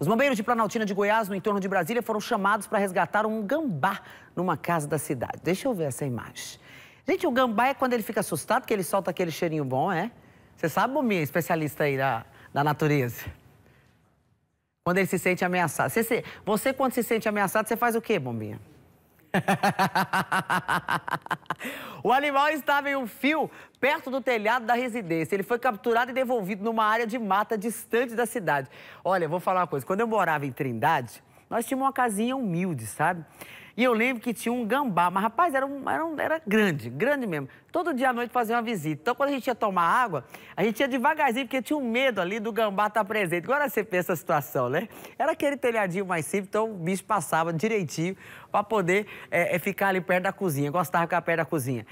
Os bombeiros de Planaltina de Goiás, no entorno de Brasília, foram chamados para resgatar um gambá numa casa da cidade. Deixa eu ver essa imagem. Gente, o gambá é quando ele fica assustado, que ele solta aquele cheirinho bom, é? Você sabe, Bominha, especialista aí da, da natureza? Quando ele se sente ameaçado. Você, você, quando se sente ameaçado, você faz o quê, Bombinha? o animal estava em um fio perto do telhado da residência. Ele foi capturado e devolvido numa área de mata distante da cidade. Olha, vou falar uma coisa. Quando eu morava em Trindade, nós tínhamos uma casinha humilde, sabe? E eu lembro que tinha um gambá, mas rapaz, era, um, era, um, era grande, grande mesmo. Todo dia à noite fazia uma visita. Então, quando a gente ia tomar água, a gente ia devagarzinho, porque tinha um medo ali do gambá estar tá presente. Agora você pensa a situação, né? Era aquele telhadinho mais simples, então o bicho passava direitinho para poder é, é, ficar ali perto da cozinha. Gostava de ficar perto da cozinha.